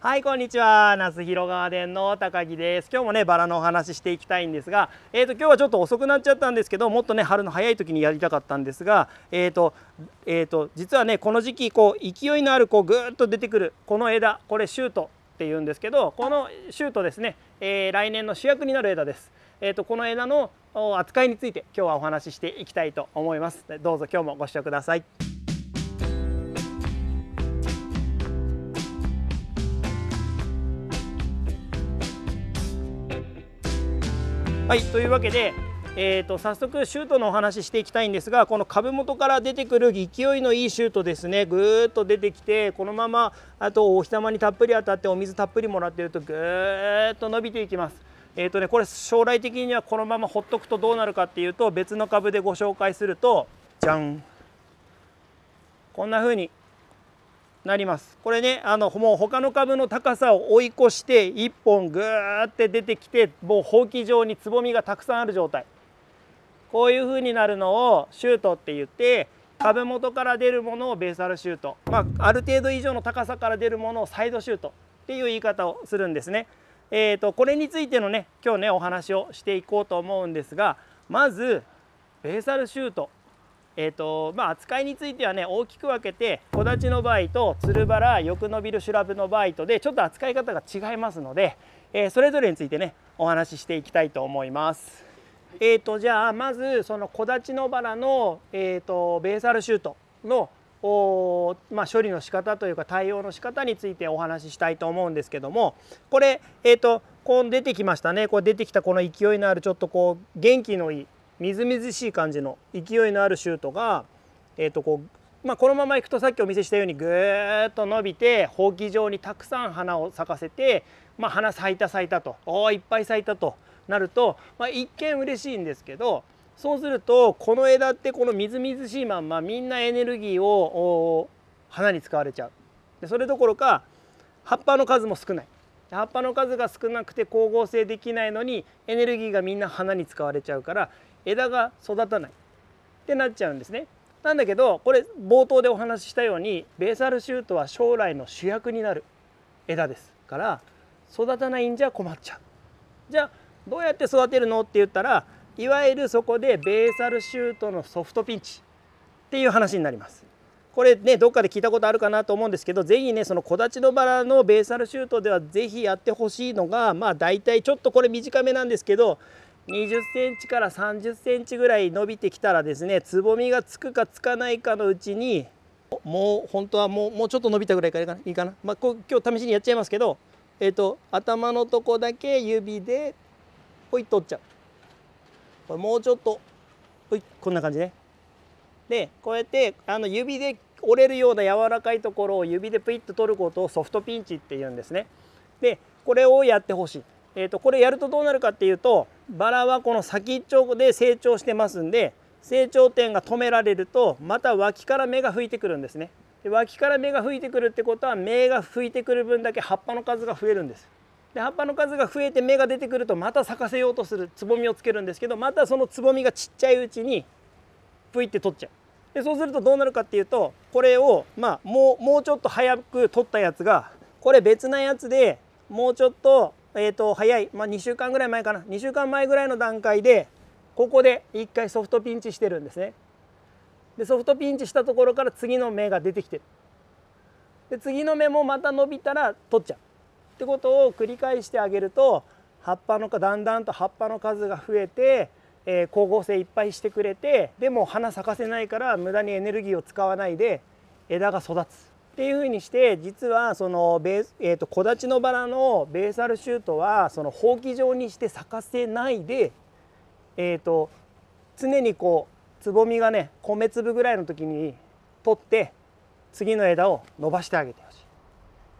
はいこんにちは那須広川ーの高木です今日もねバラのお話ししていきたいんですがえっ、ー、と今日はちょっと遅くなっちゃったんですけどもっとね春の早い時にやりたかったんですがえっ、ー、とえっ、ー、と実はねこの時期こう勢いのあるこうぐーっと出てくるこの枝これシュートって言うんですけどこのシュートですね、え来年の主役になる枝ですえっ、とこの枝の扱いについて今日はお話ししていきたいと思いますどうぞ今日もご視聴くださいはいというわけで、えーと、早速シュートのお話ししていきたいんですがこの株元から出てくる勢いのいいシュートですねぐーっと出てきてこのままあとお日様にたっぷり当たってお水たっぷりもらってるとぐーっと伸びていきます。えーとね、これ将来的にはこのままほっとくとどうなるかっていうと別の株でご紹介するとじゃんこんな風になりますこれねあのもう他の株の高さを追い越して1本ぐーって出てきてもうほうき状につぼみがたくさんある状態こういう風になるのをシュートって言って株元から出るものをベーサルシュート、まあ、ある程度以上の高さから出るものをサイドシュートっていう言い方をするんですね。えーと、これについてのね今日ねお話をしていこうと思うんですがまずベーサルシュートえーとまあ、扱いについてはね大きく分けて木立の場合とつるバラよく伸びるシュラブの場合とでちょっと扱い方が違いますので、えー、それぞれについてねお話ししていきたいと思います。えーと、じゃあまずその木立のバラの、えーと、ベーサルシュートのおまあ、処理の仕方というか対応の仕方についてお話ししたいと思うんですけどもこれ、えーと、とこう出てきましたねこう出てきたこの勢いのあるちょっとこう元気のいいみずみずしい感じの勢いのあるシュートが、えーとこうまあ、このままいくとさっきお見せしたようにぐーっと伸びてほうき状にたくさん花を咲かせて、まあ、花咲いた咲いたとおおいっぱい咲いたとなると、まあ、一見嬉しいんですけどそうするとこの枝ってこのみずみずしいまんまみんなエネルギーを花に使われちゃうでそれどころか葉っぱの数も少ない葉っぱの数が少なくて光合成できないのにエネルギーがみんな花に使われちゃうから枝が育たないってなっちゃうんですね。なんだけどこれ冒頭でお話ししたようにベーサルシュートは将来の主役になる枝ですから育たないんじゃ困っちゃう。じゃあどうやって育てるのって言ったらいわゆるそこでベーサルシュートのソフトピンチっていう話になります。これねどっかで聞いたことあるかなと思うんですけど是非ねその木立のバラのベーサルシュートでは是非やってほしいのがまあ大体ちょっとこれ短めなんですけど20センチから30センチぐらい伸びてきたらですねつぼみがつくかつかないかのうちにもう本当はもうもうちょっと伸びたぐらいからいいかな、まあ、こ今日試しにやっちゃいますけど、えーと、頭のとこだけ指でほい取っちゃうこれもうちょっとほいこんな感じねでこうやってあの指で折れるような柔らかいところを指でイッと取ることをソフトピンチっていうんですね。でこれをやってほしい。えーと、とこれやるとどうなるかっていうとバラはこの先っちょで成長してますんで成長点が止められるとまた脇から芽が吹いてくるんですね。で脇から芽が吹いてくるってことは芽が吹いてくる分だけ葉っぱの数が増えるんです。で葉っぱの数が増えて芽が出てくるとまた咲かせようとするつぼみをつけるんですけどまたそのつぼみがちっちゃいうちにプイって取っちゃう。でそうするとどうなるかっていうとこれを、まあ、もうもうちょっと早く取ったやつがこれ別なやつでもうちょっと,、えーと、早い、まあ、2週間ぐらい前かな2週間前ぐらいの段階でここで1回ソフトピンチしてるんですね。でソフトピンチしたところから次の芽が出てきてる。で次の芽もまた伸びたら取っちゃう。ってことを繰り返してあげると葉っぱのだんだんと葉っぱの数が増えてえー、光合成いっぱいしてくれてでも花咲かせないから無駄にエネルギーを使わないで枝が育つっていう風にして実はそのベース、えーと、木立のバラのベーサルシュートはそのほうき状にして咲かせないで、えーと、と常にこうつぼみがね米粒ぐらいの時に取って次の枝を伸ばしてあげてほしい。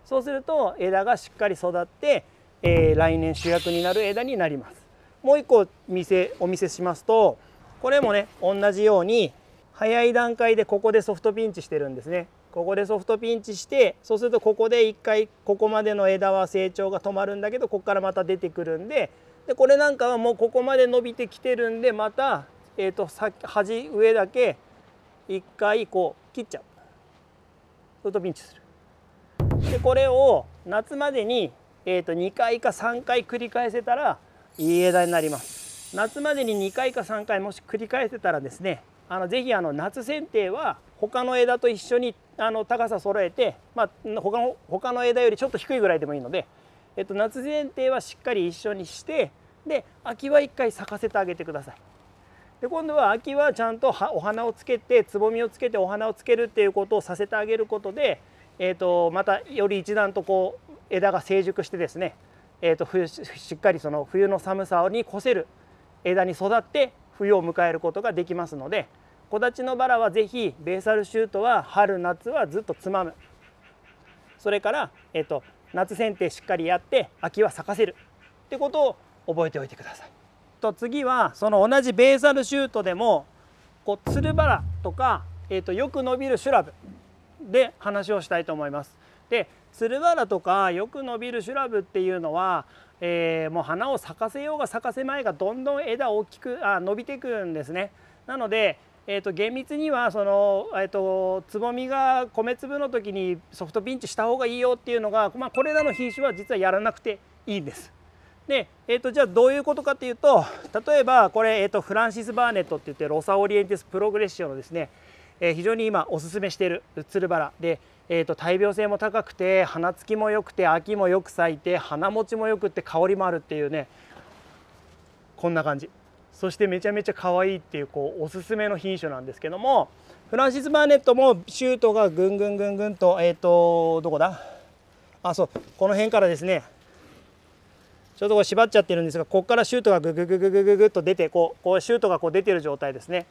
そうすると枝がしっかり育って、えー、来年主役になる枝になります。もう一個せお見せしますとこれもね同じように早い段階でここでソフトピンチしてるんですねここでソフトピンチしてそうするとここで一回ここまでの枝は成長が止まるんだけどここからまた出てくるんででこれなんかはもうここまで伸びてきてるんでまた、えーと、と端上だけ一回こう切っちゃうソフトピンチする。でこれを夏までに、えーと、と2回か3回繰り返せたらいい枝になります夏までに2回か3回もし繰り返せたらですねあのぜひあの夏剪定は他の枝と一緒にあの高さ揃えて、まあ、他の他の枝よりちょっと低いぐらいでもいいので、えっと、夏剪定はしっかり一緒にしてで秋は1回咲かせてあげてください。で今度は秋はちゃんとお花をつけてつぼみをつけてお花をつけるっていうことをさせてあげることで、えっとまたより一段とこう枝が成熟してですねえー、と冬しっかりその冬の寒さに越せる枝に育って冬を迎えることができますので木立のバラはぜひベーサルシュートは春夏はずっとつまむそれから、えー、と夏剪定しっかりやって秋は咲かせるってことを覚えておいてください。と次はその同じベーサルシュートでもこうつるバラとか、えー、とよく伸びるシュラブで話をしたいと思います。でルバラとかよく伸びるシュラブっていうのは、えー、もう花を咲かせようが咲かせまいがどんどん枝大きくあ伸びてくんですね。なのでえー、と厳密にはその、えー、とつぼみが米粒の時にソフトピンチした方がいいよっていうのが、まあ、これらの品種は実はやらなくていいんです。で、えー、とじゃあどういうことかっていうと例えばこれ、えー、とフランシス・バーネットっていってロサ・オリエンティス・プログレッシオのですね、えー、非常に今おすすめしているつるバラでえーと、大病性も高くて花つきも良くて秋もよく咲いて花持ちもよくて香りもあるっていうねこんな感じそしてめちゃめちゃ可愛いっていうこうおすすめの品種なんですけどもフランシス・バーネットもシュートがぐんぐんぐんぐんとえっ、ー、とどこだあそうこの辺からですねちょっとこう縛っちゃってるんですがここからシュートがぐぐぐぐぐぐっと出てこうこうシュートがこう出てる状態ですね。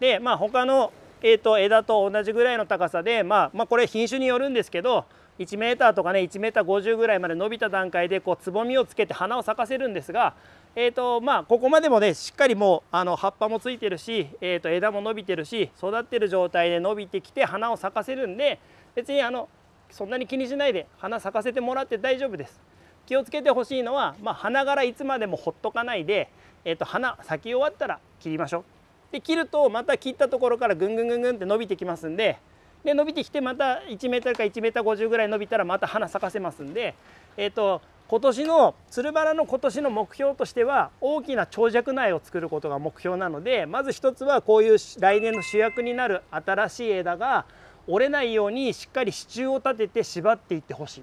でまあ他のえー、と枝と同じぐらいの高さで、まあ、まあこれ品種によるんですけど 1m とかね 1m50 ぐらいまで伸びた段階でこうつぼみをつけて花を咲かせるんですが、えーとまあ、ここまでもねしっかりもうあの葉っぱもついてるし、えー、と枝も伸びてるし育ってる状態で伸びてきて花を咲かせるんで別にあのそんなに気にしないで花咲かせてもらって大丈夫です。気をつけてほしいのは、まあ、花柄いつまでもほっとかないで、えー、と花咲き終わったら切りましょう。で切るとまた切ったところからぐんぐんぐんぐんって伸びてきますんでで伸びてきてまた 1m か 1m50 ぐらい伸びたらまた花咲かせますんで、えーと、と今年のつるバラの今年の目標としては大きな長尺苗を作ることが目標なのでまず一つはこういう来年の主役になる新しい枝が折れないようにしっかり支柱を立てて縛っていってほし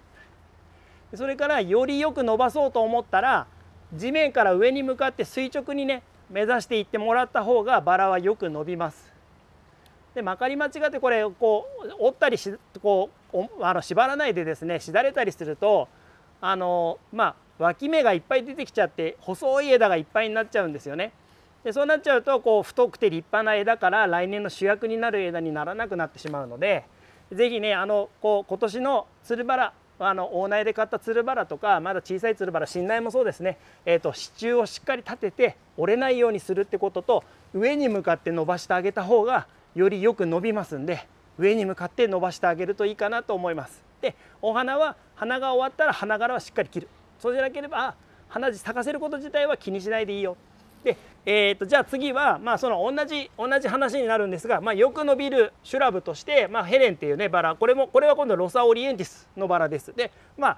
いそれからよりよく伸ばそうと思ったら地面から上に向かって垂直にね目指していってもらった方がバラはよく伸びます。でまかり間違ってこれこう折ったりしこうあの縛らないでですねしだれたりするとあのまあ脇芽がいっぱい出てきちゃって細い枝がいっぱいになっちゃうんですよね。でそうなっちゃうとこう太くて立派な枝から来年の主役になる枝にならなくなってしまうので是非ねあのこう今年のつるバラあの大苗で買ったつるバラとかまだ小さいつるバラ新苗もそうですね、えーと、と支柱をしっかり立てて折れないようにするってことと上に向かって伸ばしてあげた方がよりよく伸びますんで上に向かって伸ばしてあげるといいかなと思います。でお花は花が終わったら花柄はしっかり切るそうじゃなければ花咲かせること自体は気にしないでいいよで、えーと、じゃあ次は、まあ、その同じ同じ話になるんですが、まあ、よく伸びるシュラブとして、まあ、ヘレンっていうねバラこれもこれは今度ロサオリエンティスのバラです。でまあ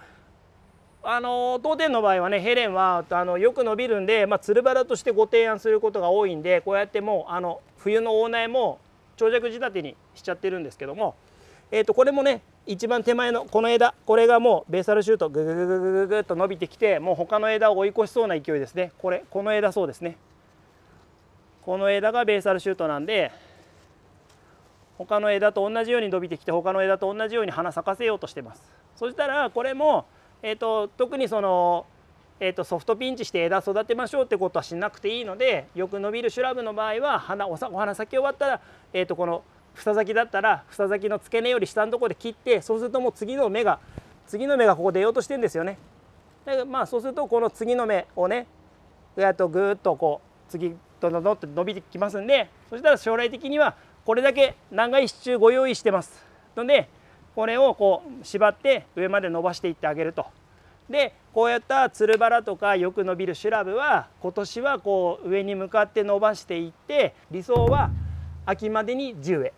あの当店の場合はねヘレンはあのよく伸びるんで、まあ、つるバラとしてご提案することが多いんでこうやってもうあの冬のオーナーも長尺仕立てにしちゃってるんですけどもえー、とこれもね一番手前のこの枝これがもうベーサルシュートグググググググっと伸びてきてもう他の枝を追い越しそうな勢いですねこれこの枝そうですねこの枝がベーサルシュートなんで他の枝と同じように伸びてきて他の枝と同じように花咲かせようとしてますそしたらこれも、えーと、特にその、えーと、ソフトピンチして枝育てましょうってことはしなくていいのでよく伸びるシュラブの場合は花お花咲き終わったら、えーとこの「房きだったら房きの付け根より下のところで切ってそうするともう次の芽が次の芽がここ出ようとしてんですよね。でまあそうするとこの次の芽をねやっとぐっとこう次どんどんどんと伸びてきますんでそしたら将来的にはこれだけ長い支柱ご用意してますのでこれをこう縛って上まで伸ばしていってあげると。でこうやったつるバラとかよく伸びるシュラブは今年はこう上に向かって伸ばしていって理想は秋までに10へ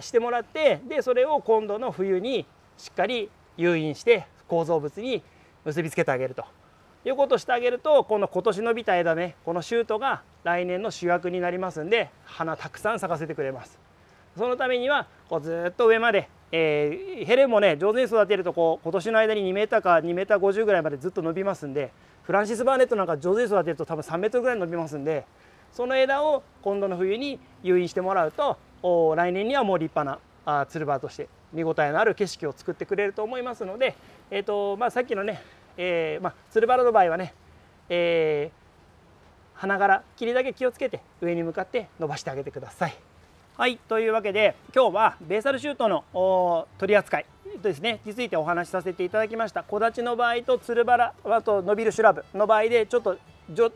してもらってでそれを今度の冬にしっかり誘引して構造物に結びつけてあげるということをしてあげるとこの今年伸びた枝ねこのシュートが来年の主役になりますんで花たくさん咲かせてくれますそのためにはこうずっと上まで、えー、ヘレンもね上手に育てるとこう今年の間に2 m か2 m 50ぐらいまでずっと伸びますんでフランシス・バーネットなんか上手に育てると多分3 m ぐらい伸びますんでその枝を今度の冬に誘引してもらうと来年にはもう立派なあ鶴バとして見応えのある景色を作ってくれると思いますので、えーとまあ、さっきのね、えーまあ、鶴原の場合はね、えー、花柄りだけ気をつけて上に向かって伸ばしてあげてください。はいというわけで今日はベーサルシュートの取り扱いですねについてお話しさせていただきました木立の場合とつるあと伸びるシュラブの場合でちょっと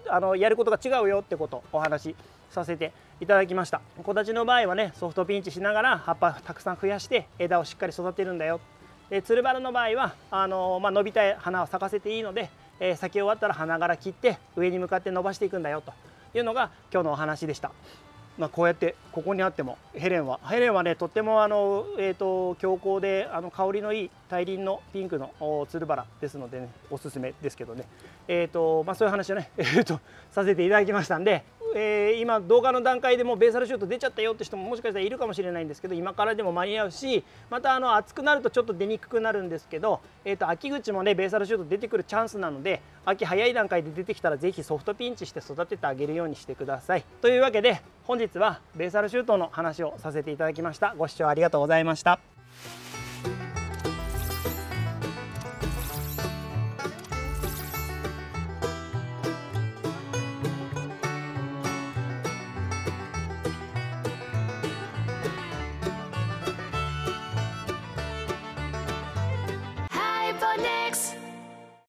あのやることが違うよってことお話しさせていただきました木立の場合はねソフトピンチしながら葉っぱたくさん増やして枝をしっかり育てるんだよでつるバラの場合はあのー、まあ、伸びたい花を咲かせていいので、えー、咲き終わったら花柄切って上に向かって伸ばしていくんだよというのが今日のお話でした。まあ、こうやってここにあってもヘレンはヘレンはねとってもあの、えーと、強硬であの香りのいい大輪のピンクのつるバラですので、ね、おすすめですけどね、えーとまあ、そういう話をね、えーとさせていただきましたんでえー、今動画の段階でもベーサルシュート出ちゃったよって人ももしかしたらいるかもしれないんですけど今からでも間に合うしまたあの暑くなるとちょっと出にくくなるんですけど、えー、と秋口もねベーサルシュート出てくるチャンスなので秋早い段階で出てきたら是非ソフトピンチして育ててあげるようにしてください。というわけで本日はベーサルシュートの話をさせていただきました。ご視聴ありがとうございました。